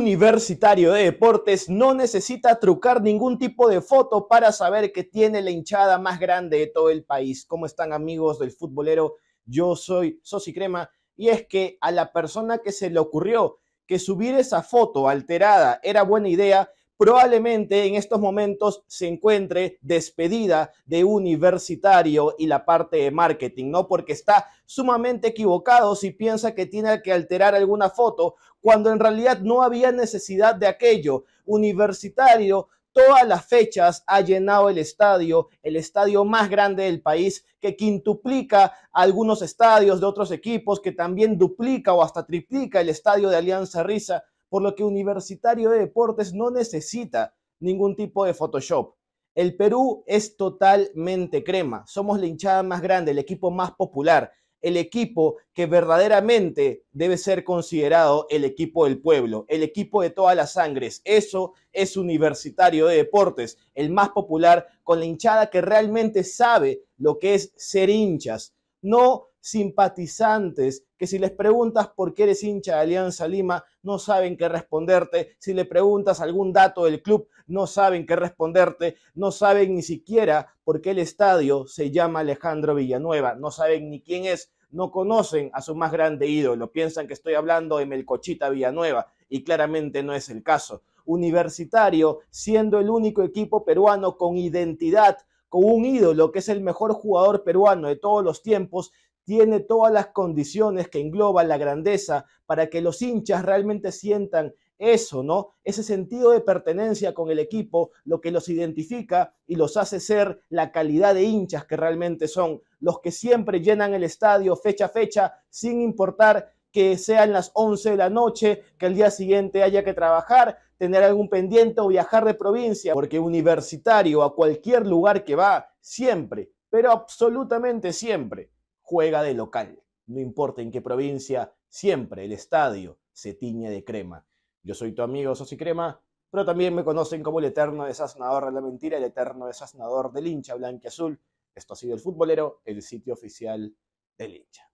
Universitario de Deportes no necesita trucar ningún tipo de foto para saber que tiene la hinchada más grande de todo el país. ¿Cómo están amigos del futbolero? Yo soy Sosi Crema y es que a la persona que se le ocurrió que subir esa foto alterada era buena idea, probablemente en estos momentos se encuentre despedida de universitario y la parte de marketing, ¿no? Porque está sumamente equivocado si piensa que tiene que alterar alguna foto cuando en realidad no había necesidad de aquello. Universitario todas las fechas ha llenado el estadio, el estadio más grande del país, que quintuplica algunos estadios de otros equipos, que también duplica o hasta triplica el estadio de Alianza Risa por lo que Universitario de Deportes no necesita ningún tipo de Photoshop. El Perú es totalmente crema, somos la hinchada más grande, el equipo más popular, el equipo que verdaderamente debe ser considerado el equipo del pueblo, el equipo de todas las sangres. Eso es Universitario de Deportes, el más popular, con la hinchada que realmente sabe lo que es ser hinchas. No simpatizantes que si les preguntas por qué eres hincha de Alianza Lima, no saben qué responderte. Si le preguntas algún dato del club, no saben qué responderte. No saben ni siquiera por qué el estadio se llama Alejandro Villanueva. No saben ni quién es. No conocen a su más grande ídolo. Piensan que estoy hablando de Melcochita Villanueva y claramente no es el caso. Universitario, siendo el único equipo peruano con identidad, con un ídolo que es el mejor jugador peruano de todos los tiempos, tiene todas las condiciones que engloba la grandeza para que los hinchas realmente sientan eso, ¿no? Ese sentido de pertenencia con el equipo, lo que los identifica y los hace ser la calidad de hinchas que realmente son, los que siempre llenan el estadio fecha a fecha, sin importar que sean las 11 de la noche, que el día siguiente haya que trabajar, tener algún pendiente o viajar de provincia, porque universitario a cualquier lugar que va, siempre, pero absolutamente siempre juega de local. No importa en qué provincia, siempre el estadio se tiñe de crema. Yo soy tu amigo Sosy Crema, pero también me conocen como el eterno desaznador de la mentira, el eterno desaznador del hincha y azul. Esto ha sido El Futbolero, el sitio oficial del hincha.